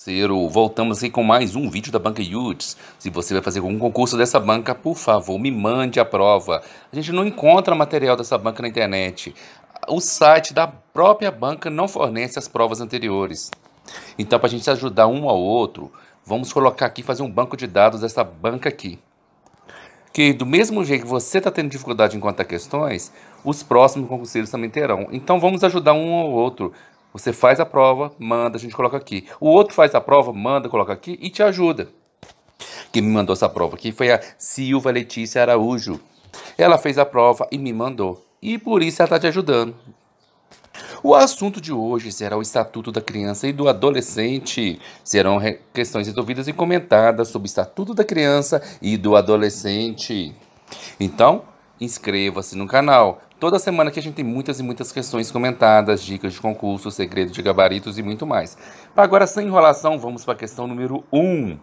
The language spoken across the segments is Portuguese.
Ciro, voltamos aqui com mais um vídeo da Banca Yutes. Se você vai fazer algum concurso dessa banca, por favor, me mande a prova. A gente não encontra material dessa banca na internet. O site da própria banca não fornece as provas anteriores. Então, para a gente ajudar um ao outro, vamos colocar aqui, fazer um banco de dados dessa banca aqui. Que do mesmo jeito que você está tendo dificuldade em contar questões, os próximos concurseiros também terão. Então, vamos ajudar um ao outro. Você faz a prova, manda, a gente coloca aqui. O outro faz a prova, manda, coloca aqui e te ajuda. Quem me mandou essa prova aqui foi a Silva Letícia Araújo. Ela fez a prova e me mandou. E por isso ela está te ajudando. O assunto de hoje será o Estatuto da Criança e do Adolescente. Serão questões resolvidas e comentadas sobre o Estatuto da Criança e do Adolescente. Então, inscreva-se no canal. Toda semana que a gente tem muitas e muitas questões comentadas, dicas de concurso, segredo de gabaritos e muito mais. Agora, sem enrolação, vamos para a questão número 1. Um.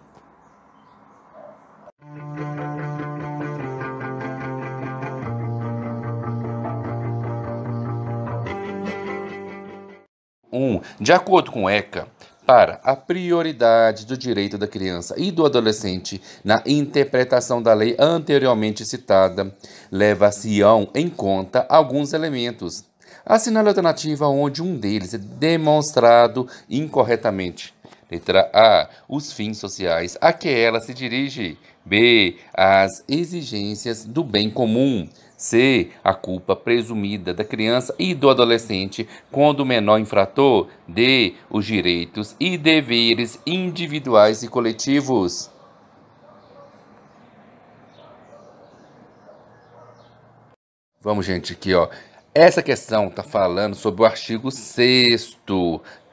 Um, de acordo com ECA, para a prioridade do direito da criança e do adolescente na interpretação da lei anteriormente citada, leva-se-ão em conta alguns elementos. Assinale a alternativa onde um deles é demonstrado incorretamente. Letra A. Os fins sociais a que ela se dirige. B. As exigências do bem comum. C. A culpa presumida da criança e do adolescente quando o menor infrator. D. Os direitos e deveres individuais e coletivos. Vamos, gente, aqui, ó. Essa questão está falando sobre o artigo 6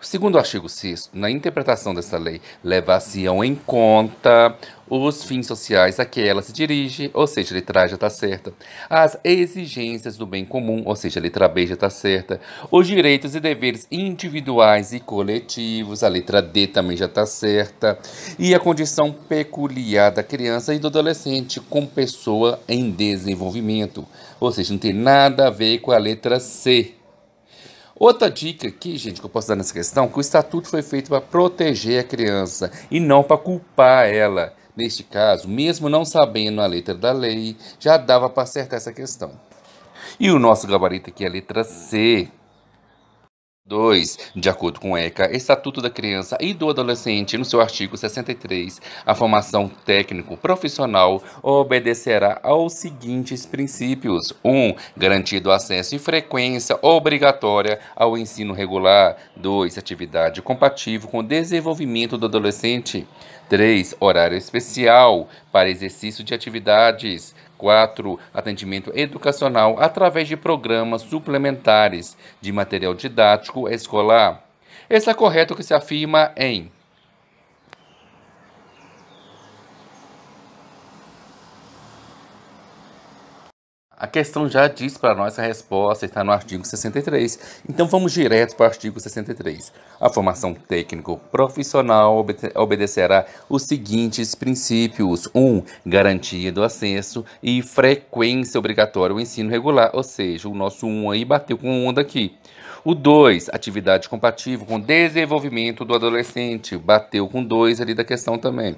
Segundo o artigo 6 na interpretação dessa lei, levar-se-ão em conta os fins sociais a que ela se dirige, ou seja, a letra A já está certa, as exigências do bem comum, ou seja, a letra B já está certa, os direitos e deveres individuais e coletivos, a letra D também já está certa, e a condição peculiar da criança e do adolescente com pessoa em desenvolvimento, ou seja, não tem nada a ver com a letra C. Outra dica aqui, gente, que eu posso dar nessa questão, que o estatuto foi feito para proteger a criança e não para culpar ela. Neste caso, mesmo não sabendo a letra da lei, já dava para acertar essa questão. E o nosso gabarito aqui é a letra C, 2. De acordo com o ECA, Estatuto da Criança e do Adolescente, no seu artigo 63, a formação técnico-profissional obedecerá aos seguintes princípios: 1. Um, garantido acesso e frequência obrigatória ao ensino regular. 2. Atividade compatível com o desenvolvimento do adolescente. 3. Horário especial para exercício de atividades. 4. Atendimento educacional através de programas suplementares de material didático escolar. Está correto o que se afirma em A questão já diz para nós a resposta, está no artigo 63. Então vamos direto para o artigo 63. A formação técnico-profissional obede obedecerá os seguintes princípios: 1. Um, garantia do acesso e frequência obrigatória ao ensino regular, ou seja, o nosso 1 um aí bateu com onda um daqui. O 2, atividade compatível com desenvolvimento do adolescente, bateu com 2 ali da questão também.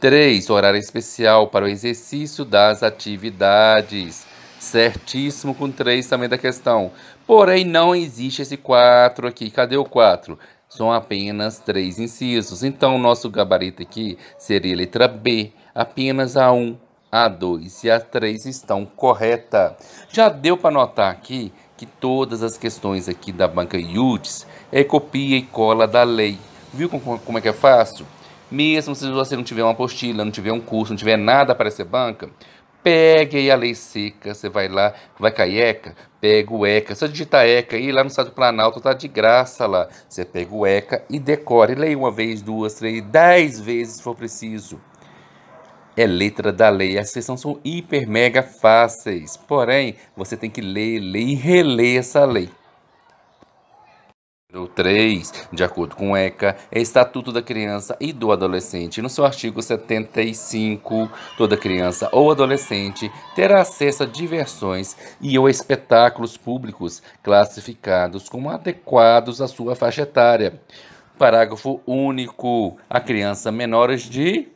3, horário especial para o exercício das atividades. Certíssimo com 3 também da questão. Porém, não existe esse 4 aqui. Cadê o 4? São apenas três incisos. Então, nosso gabarito aqui seria letra B. Apenas a 1, a 2 e a 3 estão correta. Já deu para notar aqui que todas as questões aqui da banca IUTS é copia e cola da lei. Viu como é que é fácil? Mesmo se você não tiver uma apostila, não tiver um curso, não tiver nada para essa banca, Pegue a lei seca, você vai lá, vai cair ECA, pega o ECA. Se digita digitar ECA aí, lá no site do Planalto tá de graça lá. Você pega o ECA e decore. Leia uma vez, duas, três, dez vezes se for preciso. É letra da lei. As sessões são hiper mega fáceis. Porém, você tem que ler, ler e reler essa lei. Número 3, de acordo com o ECA, é Estatuto da Criança e do Adolescente. No seu artigo 75, toda criança ou adolescente terá acesso a diversões e ou espetáculos públicos classificados como adequados à sua faixa etária. Parágrafo único. A criança menores de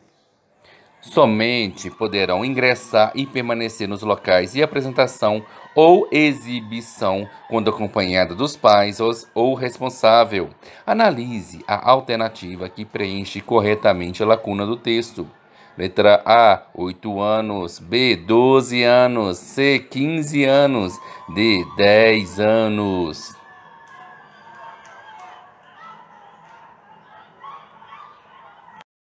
Somente poderão ingressar e permanecer nos locais de apresentação ou exibição quando acompanhada dos pais ou responsável. Analise a alternativa que preenche corretamente a lacuna do texto. Letra A, 8 anos. B, 12 anos. C, 15 anos. D, 10 anos.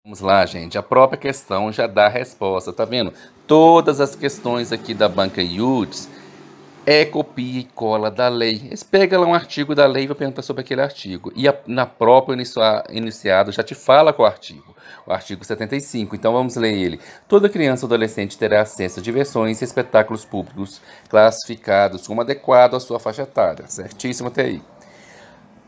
Vamos lá, gente. A própria questão já dá a resposta, tá vendo? Todas as questões aqui da banca Yudes é copia e cola da lei. Eles pegam lá um artigo da lei e vão perguntar sobre aquele artigo. E a, na própria iniciado já te fala qual artigo. O artigo 75. Então vamos ler ele. Toda criança ou adolescente terá acesso a diversões e espetáculos públicos classificados como adequado à sua faixa etária. Certíssimo até aí.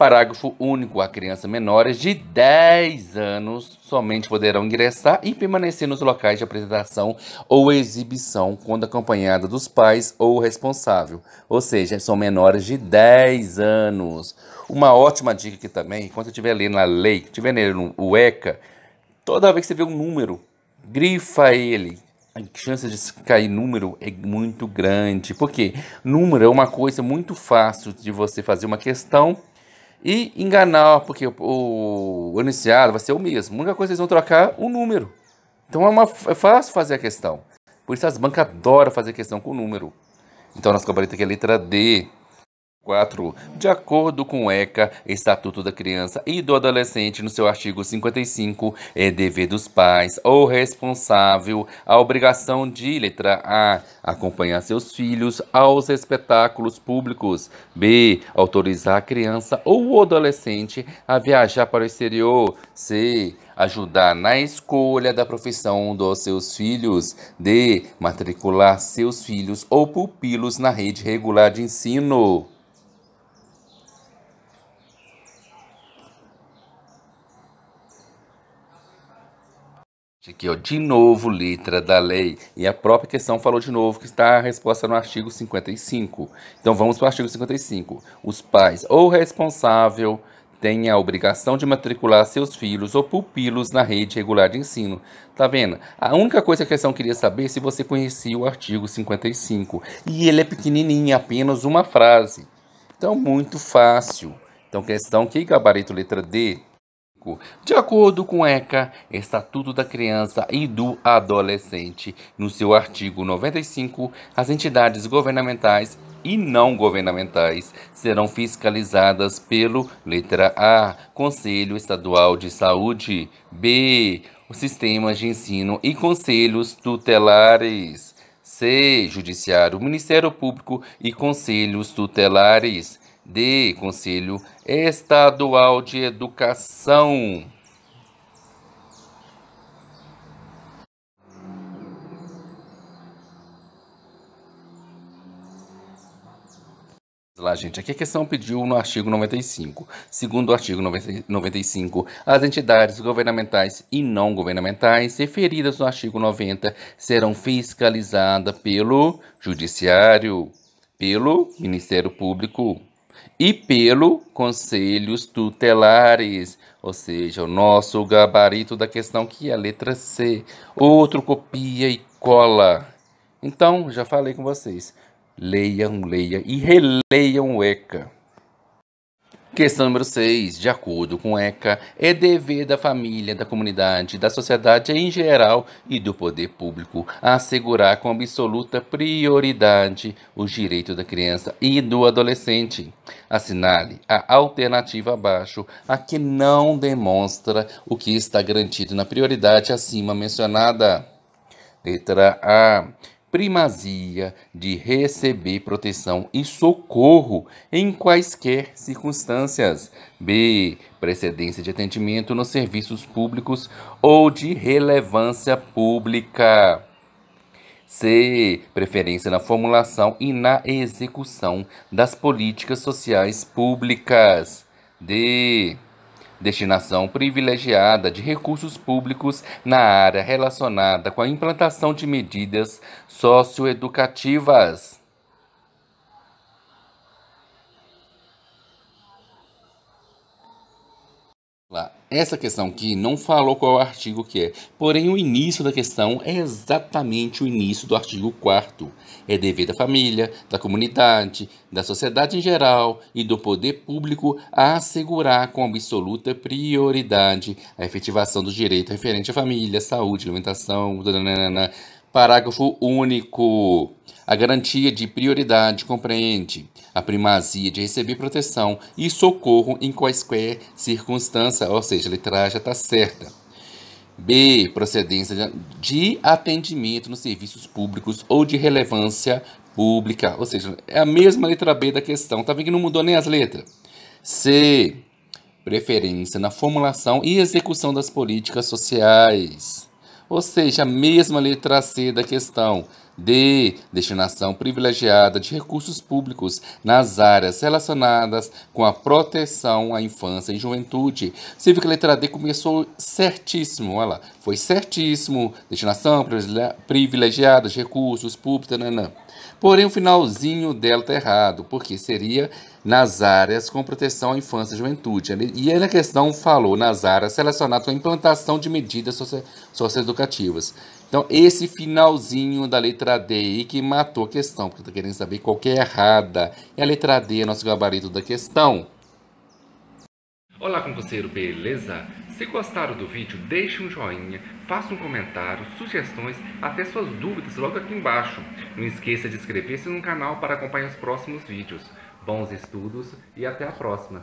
Parágrafo único. A criança menores de 10 anos somente poderão ingressar e permanecer nos locais de apresentação ou exibição quando acompanhada dos pais ou responsável. Ou seja, são menores de 10 anos. Uma ótima dica aqui também, enquanto estiver lendo a lei, estiver lendo o ECA, toda vez que você vê um número, grifa ele, a chance de cair número é muito grande, Por quê? número é uma coisa muito fácil de você fazer uma questão e enganar, porque o, anunciado vai ser o mesmo. A única coisa que eles vão trocar é o número. Então é, uma, é fácil fazer a questão. Por isso as bancas adoram fazer questão com o número. Então nós cobramos aqui a é letra D. 4. De acordo com o ECA, Estatuto da Criança e do Adolescente, no seu artigo 55, é dever dos pais ou responsável a obrigação de, letra A, acompanhar seus filhos aos espetáculos públicos, B, autorizar a criança ou o adolescente a viajar para o exterior, C, ajudar na escolha da profissão dos seus filhos, D, matricular seus filhos ou pupilos na rede regular de ensino. Aqui, ó, de novo, letra da lei. E a própria questão falou de novo que está a resposta no artigo 55. Então vamos para o artigo 55. Os pais ou responsável têm a obrigação de matricular seus filhos ou pupilos na rede regular de ensino. Tá vendo? A única coisa que a questão queria saber é se você conhecia o artigo 55. E ele é pequenininho, apenas uma frase. Então, muito fácil. Então, questão que gabarito letra D de acordo com ECA, Estatuto da Criança e do Adolescente, no seu artigo 95, as entidades governamentais e não governamentais serão fiscalizadas pelo letra A, Conselho Estadual de Saúde, B, sistemas de ensino e conselhos tutelares. C. Judiciário, Ministério Público e Conselhos Tutelares. D. Conselho Estadual de Educação. lá, gente. Aqui a questão pediu no artigo 95. Segundo o artigo 95, as entidades governamentais e não governamentais referidas no artigo 90 serão fiscalizadas pelo Judiciário, pelo Ministério Público, e pelo conselhos tutelares, ou seja, o nosso gabarito da questão que é a letra C. Outro copia e cola. Então, já falei com vocês. Leiam, leiam e releiam o ECA. Questão número 6. De acordo com ECA, é dever da família, da comunidade, da sociedade em geral e do poder público assegurar com absoluta prioridade os direitos da criança e do adolescente. Assinale a alternativa abaixo, a que não demonstra o que está garantido na prioridade acima mencionada. Letra A primazia de receber proteção e socorro em quaisquer circunstâncias. B. Precedência de atendimento nos serviços públicos ou de relevância pública. C. Preferência na formulação e na execução das políticas sociais públicas. D destinação privilegiada de recursos públicos na área relacionada com a implantação de medidas socioeducativas. essa questão que não falou qual é artigo que é, porém o início da questão é exatamente o início do artigo 4 É dever da família, da comunidade, da sociedade em geral e do poder público a assegurar com absoluta prioridade a efetivação do direito referente à família, saúde, alimentação, Parágrafo único. A garantia de prioridade compreende a primazia de receber proteção e socorro em quaisquer circunstância, ou seja, a letra A já está certa. B. Procedência de atendimento nos serviços públicos ou de relevância pública. Ou seja, é a mesma letra B da questão. Tá vendo que não mudou nem as letras? C. Preferência na formulação e execução das políticas sociais ou seja, a mesma letra C da questão. D. Destinação privilegiada de recursos públicos nas áreas relacionadas com a proteção à infância e juventude. Você viu que a letra D começou certíssimo, olha lá, foi certíssimo. Destinação privilegiada de recursos públicos, nanã. Porém, o finalzinho dela está errado, porque seria nas áreas com proteção à infância e juventude. E aí, na questão, falou nas áreas relacionadas com a implantação de medidas socioeducativas. Então, esse finalzinho da letra D que matou a questão, porque está querendo saber qual que é errada. é a letra D é nosso gabarito da questão. Olá, concurseiro, beleza? Se gostaram do vídeo, deixe um joinha, faça um comentário, sugestões, até suas dúvidas logo aqui embaixo. Não esqueça de inscrever-se no canal para acompanhar os próximos vídeos. Bons estudos e até a próxima!